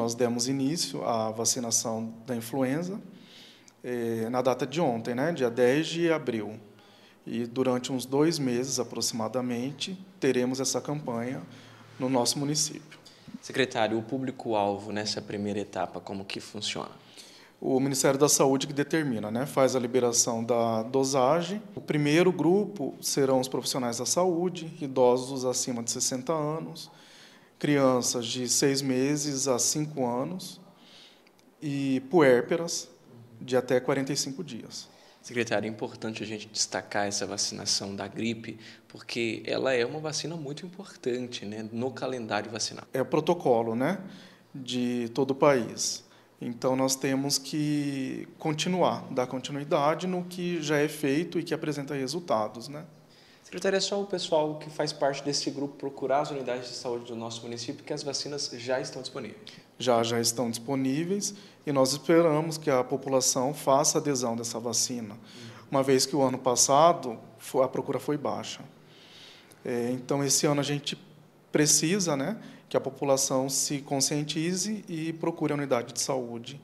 Nós demos início à vacinação da influenza eh, na data de ontem, né, dia 10 de abril. E durante uns dois meses aproximadamente teremos essa campanha no nosso município. Secretário, o público-alvo nessa primeira etapa, como que funciona? O Ministério da Saúde que determina, né, faz a liberação da dosagem. O primeiro grupo serão os profissionais da saúde, idosos acima de 60 anos, crianças de seis meses a cinco anos e puérperas de até 45 dias. Secretário, é importante a gente destacar essa vacinação da gripe, porque ela é uma vacina muito importante né, no calendário vacinal. É o protocolo né, de todo o país. Então, nós temos que continuar, dar continuidade no que já é feito e que apresenta resultados. Né? Secretária, é só o pessoal que faz parte desse grupo procurar as unidades de saúde do nosso município, que as vacinas já estão disponíveis. Já, já estão disponíveis e nós esperamos que a população faça adesão dessa vacina, uma vez que o ano passado a procura foi baixa. É, então, esse ano a gente precisa né, que a população se conscientize e procure a unidade de saúde.